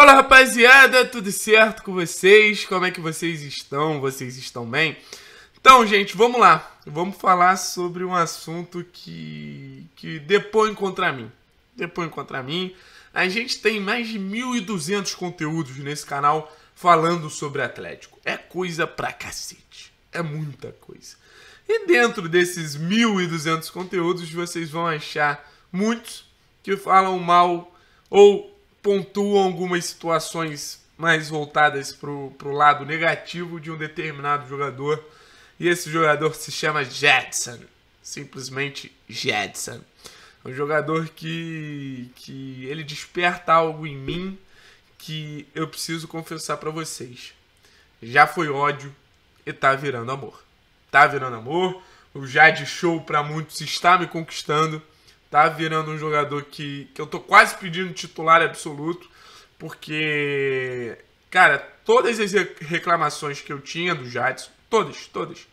Fala rapaziada, tudo certo com vocês? Como é que vocês estão? Vocês estão bem? Então, gente, vamos lá. Vamos falar sobre um assunto que, que depõe contra mim. Depõe contra mim. A gente tem mais de 1.200 conteúdos nesse canal falando sobre Atlético. É coisa pra cacete. É muita coisa. E dentro desses 1.200 conteúdos, vocês vão achar muitos que falam mal ou pontuam algumas situações mais voltadas para o lado negativo de um determinado jogador. E esse jogador se chama Jetson. Simplesmente Jetson. É um jogador que, que ele desperta algo em mim que eu preciso confessar para vocês. Já foi ódio e tá virando amor. Tá virando amor. O Jade Show para muitos está me conquistando tá virando um jogador que, que eu tô quase pedindo titular absoluto, porque, cara, todas as reclamações que eu tinha do Jadson, todas, todas,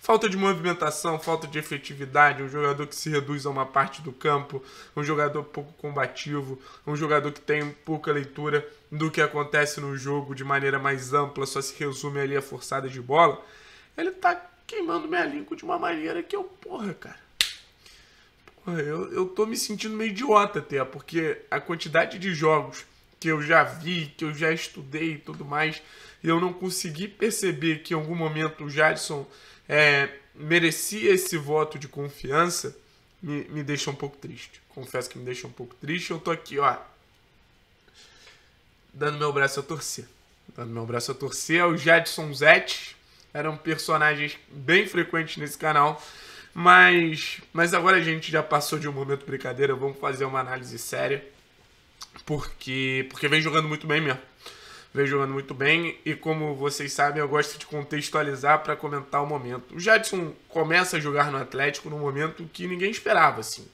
falta de movimentação, falta de efetividade, um jogador que se reduz a uma parte do campo, um jogador pouco combativo, um jogador que tem pouca leitura do que acontece no jogo de maneira mais ampla, só se resume ali a forçada de bola, ele tá queimando minha língua de uma maneira que eu, porra, cara, eu, eu tô me sentindo meio idiota até, porque a quantidade de jogos que eu já vi, que eu já estudei e tudo mais, e eu não consegui perceber que em algum momento o Jadson é, merecia esse voto de confiança, me, me deixa um pouco triste. Confesso que me deixa um pouco triste. Eu tô aqui, ó, dando meu braço a torcer. Dando meu braço a torcer o Jadson Zete. Eram personagens bem frequentes nesse canal. Mas, mas agora a gente já passou de um momento brincadeira, vamos fazer uma análise séria. Porque, porque vem jogando muito bem mesmo. Vem jogando muito bem e como vocês sabem, eu gosto de contextualizar para comentar o momento. O Jadson começa a jogar no Atlético no momento que ninguém esperava, assim.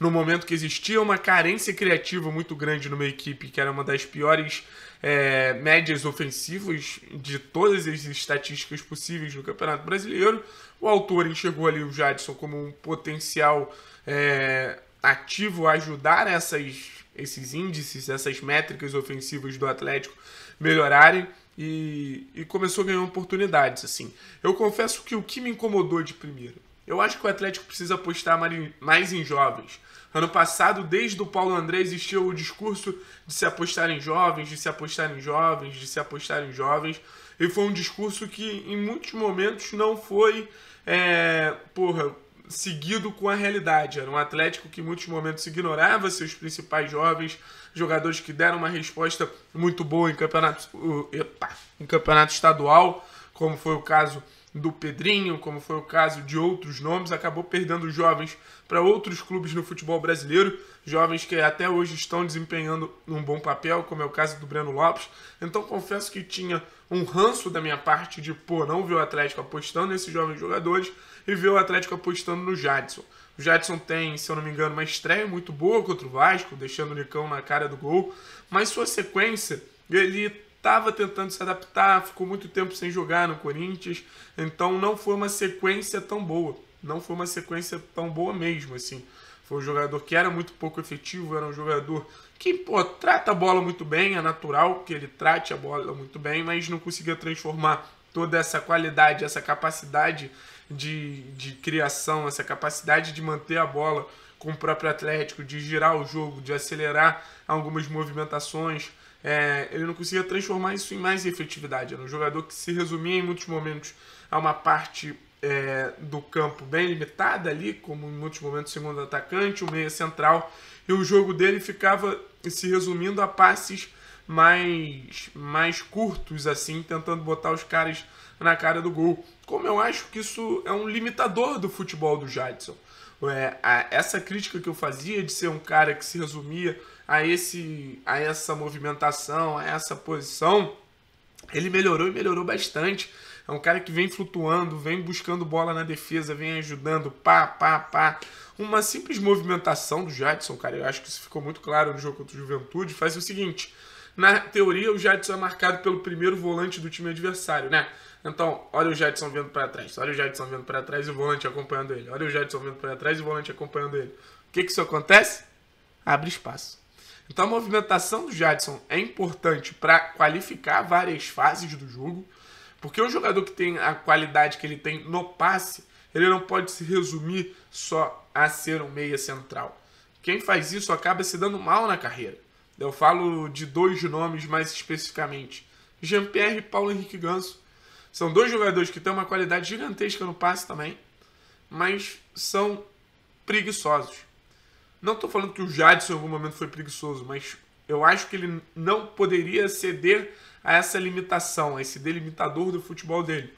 No momento que existia uma carência criativa muito grande numa equipe que era uma das piores é, médias ofensivas de todas as estatísticas possíveis no Campeonato Brasileiro. O autor enxergou ali o Jadson como um potencial é, ativo a ajudar essas, esses índices, essas métricas ofensivas do Atlético melhorarem. E, e começou a ganhar oportunidades, assim. Eu confesso que o que me incomodou de primeiro eu acho que o Atlético precisa apostar mais em jovens. Ano passado, desde o Paulo André, existiu o discurso de se apostar em jovens, de se apostar em jovens, de se apostar em jovens. E foi um discurso que, em muitos momentos, não foi é, porra, seguido com a realidade. Era um Atlético que, em muitos momentos, ignorava seus principais jovens, jogadores que deram uma resposta muito boa em campeonato, epa, em campeonato estadual, como foi o caso do Pedrinho, como foi o caso de outros nomes, acabou perdendo jovens para outros clubes no futebol brasileiro, jovens que até hoje estão desempenhando um bom papel, como é o caso do Breno Lopes. Então confesso que tinha um ranço da minha parte de, pô, não ver o Atlético apostando nesses jovens jogadores e ver o Atlético apostando no Jadson. O Jadson tem, se eu não me engano, uma estreia muito boa contra o Vasco, deixando o Nicão na cara do gol, mas sua sequência, ele estava tentando se adaptar, ficou muito tempo sem jogar no Corinthians, então não foi uma sequência tão boa. Não foi uma sequência tão boa mesmo, assim. Foi um jogador que era muito pouco efetivo, era um jogador que, pô, trata a bola muito bem, é natural que ele trate a bola muito bem, mas não conseguia transformar toda essa qualidade, essa capacidade de, de criação, essa capacidade de manter a bola com o próprio Atlético, de girar o jogo, de acelerar algumas movimentações, é, ele não conseguia transformar isso em mais efetividade. Era um jogador que se resumia em muitos momentos a uma parte é, do campo bem limitada ali, como em muitos momentos segundo atacante, o meia central, e o jogo dele ficava se resumindo a passes mais, mais curtos, assim, tentando botar os caras na cara do gol. Como eu acho que isso é um limitador do futebol do Jadson essa crítica que eu fazia de ser um cara que se resumia a, esse, a essa movimentação, a essa posição, ele melhorou e melhorou bastante. É um cara que vem flutuando, vem buscando bola na defesa, vem ajudando, pá, pá, pá. Uma simples movimentação do Jadson, cara, eu acho que isso ficou muito claro no jogo contra o Juventude, faz o seguinte: na teoria, o Jadson é marcado pelo primeiro volante do time adversário, né? Então, olha o Jadson vindo para trás, olha o Jadson vindo para trás e o volante acompanhando ele. Olha o Jadson vindo para trás e o volante acompanhando ele. O que, que isso acontece? Abre espaço. Então, a movimentação do Jadson é importante para qualificar várias fases do jogo, porque o jogador que tem a qualidade que ele tem no passe, ele não pode se resumir só a ser um meia central. Quem faz isso acaba se dando mal na carreira. Eu falo de dois nomes mais especificamente. Jean-Pierre e Paulo Henrique Ganso. São dois jogadores que têm uma qualidade gigantesca no passe também, mas são preguiçosos. Não estou falando que o Jadson em algum momento foi preguiçoso, mas eu acho que ele não poderia ceder a essa limitação, a esse delimitador do futebol dele.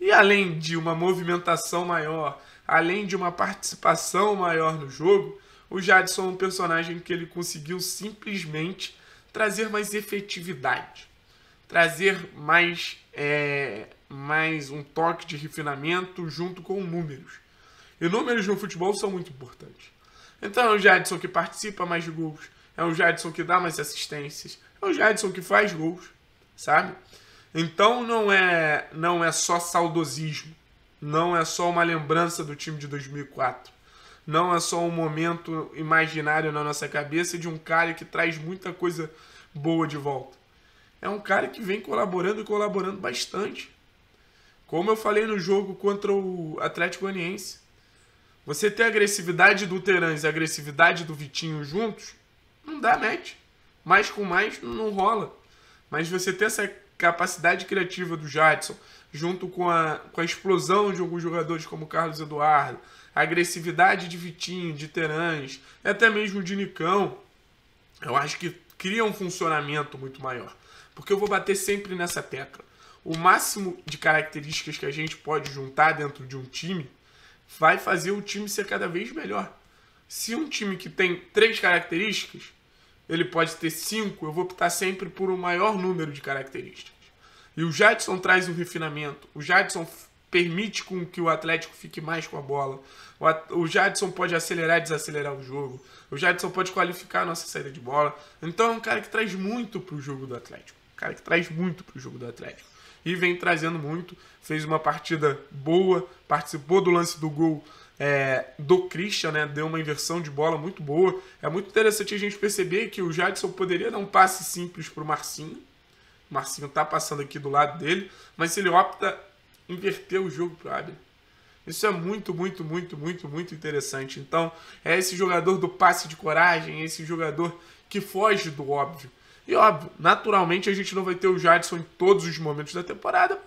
E além de uma movimentação maior, além de uma participação maior no jogo, o Jadson é um personagem que ele conseguiu simplesmente trazer mais efetividade, trazer mais, é, mais um toque de refinamento junto com números. E números no futebol são muito importantes. Então é o Jadson que participa mais de gols, é o Jadson que dá mais assistências, é o Jadson que faz gols, sabe? Então não é não é só saudosismo, não é só uma lembrança do time de 2004 não é só um momento imaginário na nossa cabeça de um cara que traz muita coisa boa de volta. É um cara que vem colaborando e colaborando bastante. Como eu falei no jogo contra o Atlético Goianiense, você ter a agressividade do Terãs e a agressividade do Vitinho juntos, não dá match. Mais com mais não rola. Mas você ter essa capacidade criativa do Jadson, junto com a, com a explosão de alguns jogadores como Carlos Eduardo, a agressividade de Vitinho, de Terãs, até mesmo de Nicão, eu acho que cria um funcionamento muito maior. Porque eu vou bater sempre nessa tecla. O máximo de características que a gente pode juntar dentro de um time vai fazer o time ser cada vez melhor. Se um time que tem três características, ele pode ter cinco, eu vou optar sempre por um maior número de características. E o Jadson traz um refinamento. O Jadson permite com que o Atlético fique mais com a bola. O Jadson pode acelerar e desacelerar o jogo. O Jadson pode qualificar a nossa saída de bola. Então é um cara que traz muito para o jogo do Atlético. Um cara que traz muito para o jogo do Atlético. E vem trazendo muito. Fez uma partida boa, participou do lance do gol é, do Christian, né? Deu uma inversão de bola muito boa. É muito interessante a gente perceber que o Jadson poderia dar um passe simples para o Marcinho. O Marcinho está passando aqui do lado dele, mas ele opta inverter o jogo para Abner. Isso é muito, muito, muito, muito, muito interessante. Então, é esse jogador do passe de coragem, esse jogador que foge do óbvio. E óbvio, naturalmente a gente não vai ter o Jadson em todos os momentos da temporada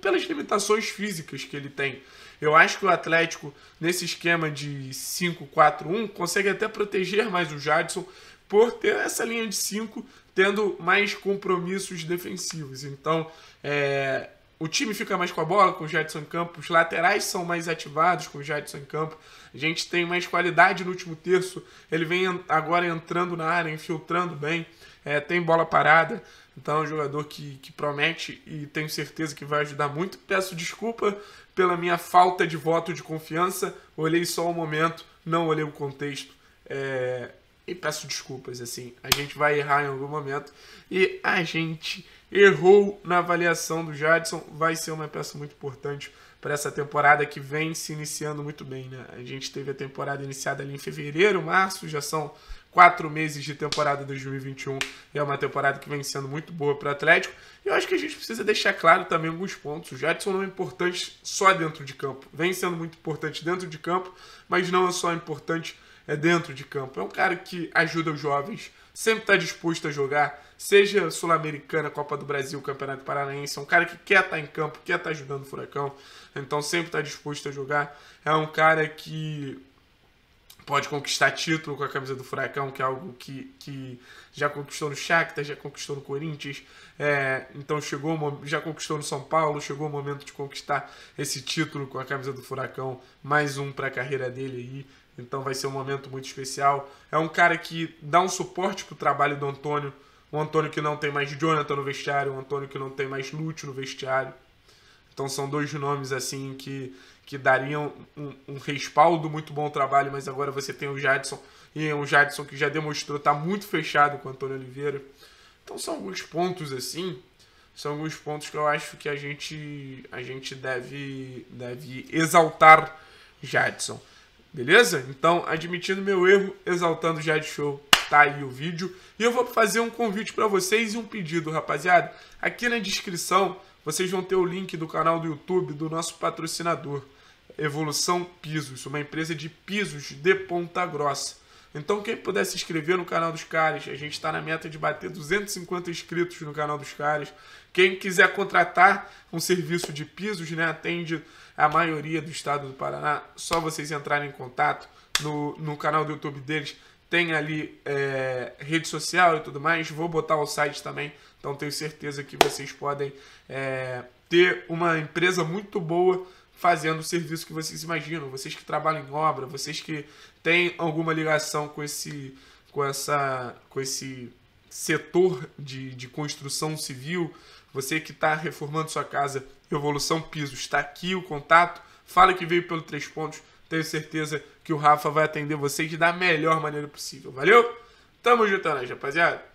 pelas limitações físicas que ele tem. Eu acho que o Atlético, nesse esquema de 5-4-1, consegue até proteger mais o Jadson por ter essa linha de 5 tendo mais compromissos defensivos. Então, é, o time fica mais com a bola, com o Jadson em campo, os laterais são mais ativados com o Jadson em campo, a gente tem mais qualidade no último terço, ele vem agora entrando na área, infiltrando bem, é, tem bola parada, então é um jogador que, que promete e tenho certeza que vai ajudar muito. Peço desculpa pela minha falta de voto de confiança. Olhei só o momento, não olhei o contexto. É... E peço desculpas, assim. A gente vai errar em algum momento e a gente errou na avaliação do Jadson, vai ser uma peça muito importante para essa temporada que vem se iniciando muito bem. Né? A gente teve a temporada iniciada ali em fevereiro, março, já são quatro meses de temporada 2021 é uma temporada que vem sendo muito boa para o Atlético. E eu acho que a gente precisa deixar claro também alguns pontos. O Jadson não é importante só dentro de campo, vem sendo muito importante dentro de campo, mas não é só importante é dentro de campo. É um cara que ajuda os jovens, sempre está disposto a jogar, seja Sul-Americana, Copa do Brasil, Campeonato Paranaense. É um cara que quer estar tá em campo, quer estar tá ajudando o Furacão, então sempre está disposto a jogar. É um cara que pode conquistar título com a camisa do Furacão, que é algo que, que já conquistou no Shakhtar, já conquistou no Corinthians, é, então chegou, já conquistou no São Paulo, chegou o momento de conquistar esse título com a camisa do Furacão, mais um para a carreira dele aí, então vai ser um momento muito especial. É um cara que dá um suporte pro trabalho do Antônio. O Antônio que não tem mais Jonathan no vestiário, o Antônio que não tem mais Lúcio no vestiário. Então são dois nomes assim que, que dariam um, um respaldo muito bom ao trabalho, mas agora você tem o Jadson, e é um Jadson que já demonstrou estar tá muito fechado com o Antônio Oliveira. Então são alguns pontos assim, são alguns pontos que eu acho que a gente, a gente deve, deve exaltar Jadson. Beleza? Então, admitindo meu erro, exaltando já de show, tá aí o vídeo. E eu vou fazer um convite para vocês e um pedido, rapaziada. Aqui na descrição, vocês vão ter o link do canal do YouTube do nosso patrocinador, Evolução Pisos, uma empresa de pisos de ponta grossa. Então, quem puder se inscrever no canal dos caras, a gente está na meta de bater 250 inscritos no canal dos caras. Quem quiser contratar um serviço de pisos, né, atende a maioria do estado do Paraná, só vocês entrarem em contato no, no canal do YouTube deles. Tem ali é, rede social e tudo mais. Vou botar o site também, então tenho certeza que vocês podem é, ter uma empresa muito boa fazendo o serviço que vocês imaginam, vocês que trabalham em obra, vocês que têm alguma ligação com esse, com essa, com esse setor de, de construção civil, você que está reformando sua casa, Revolução Piso, está aqui o contato, fala que veio pelo Três Pontos, tenho certeza que o Rafa vai atender vocês da melhor maneira possível, valeu? Tamo juntando, é rapaziada!